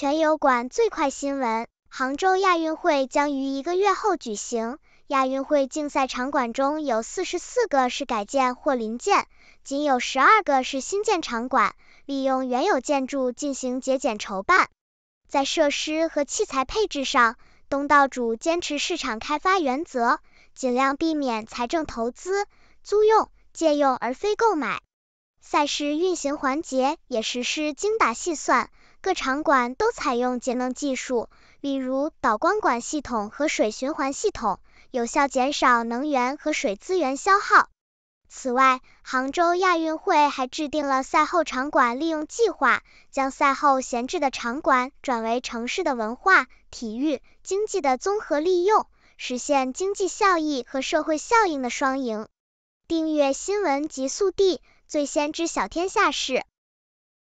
全油管最快新闻：杭州亚运会将于一个月后举行。亚运会竞赛场馆中有四十四个是改建或临建，仅有十二个是新建场馆，利用原有建筑进行节俭筹办。在设施和器材配置上，东道主坚持市场开发原则，尽量避免财政投资、租用、借用而非购买。赛事运行环节也实施精打细算，各场馆都采用节能技术，例如导光管系统和水循环系统，有效减少能源和水资源消耗。此外，杭州亚运会还制定了赛后场馆利用计划，将赛后闲置的场馆转为城市的文化、体育、经济的综合利用，实现经济效益和社会效应的双赢。订阅新闻极速递，最先知晓天下事。